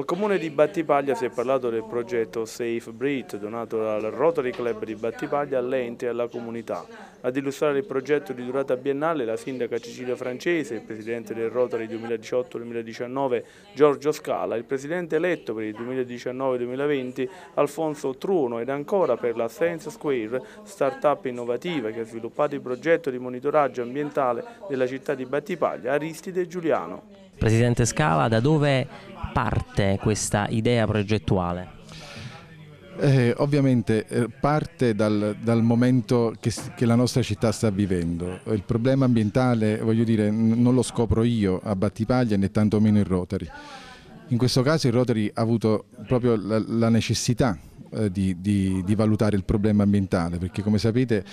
Al comune di Battipaglia si è parlato del progetto Safe Breed donato dal Rotary Club di Battipaglia all'ente e alla comunità. Ad illustrare il progetto di durata biennale la sindaca Cecilia Francese, il presidente del Rotary 2018-2019 Giorgio Scala, il presidente eletto per il 2019-2020 Alfonso Truno ed ancora per la Science Square, start-up innovativa che ha sviluppato il progetto di monitoraggio ambientale della città di Battipaglia, Aristide Giuliano. Presidente Scala, da dove parte questa idea progettuale? Eh, ovviamente eh, parte dal, dal momento che, che, la nostra città sta vivendo. Il problema ambientale, voglio dire, non lo scopro io a Battipaglia né tantomeno in Rotary. In questo caso il Rotary ha avuto proprio la, la necessità eh, di, di, di valutare il problema ambientale, perché come sapete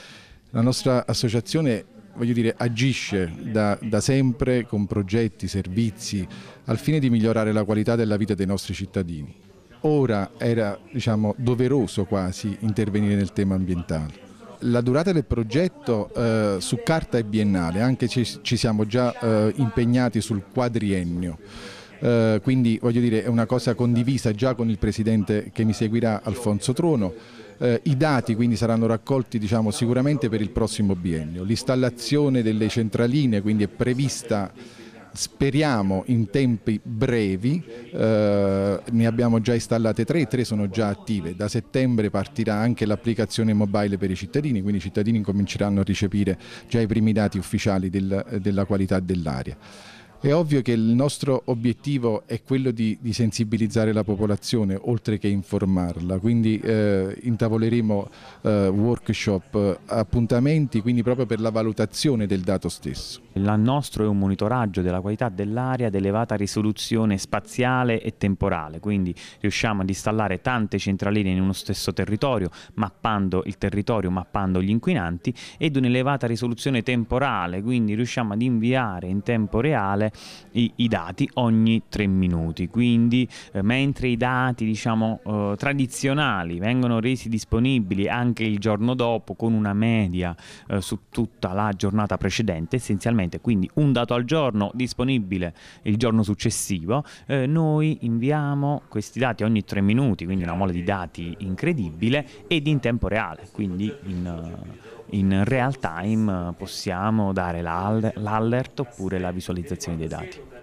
la nostra associazione voglio dire, agisce da, da sempre con progetti, servizi, al fine di migliorare la qualità della vita dei nostri cittadini. Ora era diciamo, doveroso quasi intervenire nel tema ambientale. La durata del progetto eh, su carta è biennale, anche ci, ci siamo già eh, impegnati sul quadriennio. Eh, quindi voglio dire è una cosa condivisa già con il Presidente che mi seguirà Alfonso Trono. Eh, I dati quindi saranno raccolti diciamo, sicuramente per il prossimo biennio. L'installazione delle centraline quindi è prevista speriamo in tempi brevi, eh, ne abbiamo già installate tre, tre sono già attive, da settembre partirà anche l'applicazione mobile per i cittadini, quindi i cittadini cominceranno a ricepire già i primi dati ufficiali del, della qualità dell'aria. È ovvio che il nostro obiettivo è quello di, di sensibilizzare la popolazione oltre che informarla, quindi eh, intavoleremo eh, workshop, eh, appuntamenti, quindi proprio per la valutazione del dato stesso. Il nostro è un monitoraggio della qualità dell'aria ad elevata risoluzione spaziale e temporale, quindi riusciamo ad installare tante centraline in uno stesso territorio, mappando il territorio, mappando gli inquinanti ed un'elevata risoluzione temporale, quindi riusciamo ad inviare in tempo reale aggiornare i, i dati ogni 3 minuti. Quindi eh, mentre i dati diciamo, eh, tradizionali vengono resi disponibili anche il giorno dopo con una media eh, su tutta la giornata precedente, essenzialmente quindi un dato al giorno disponibile il giorno successivo, eh, noi inviamo questi dati ogni 3 minuti, quindi una mole di dati incredibile ed in tempo reale, quindi in eh, in real time eh, possiamo dare l'allert oppure la visualizzazione dei dati.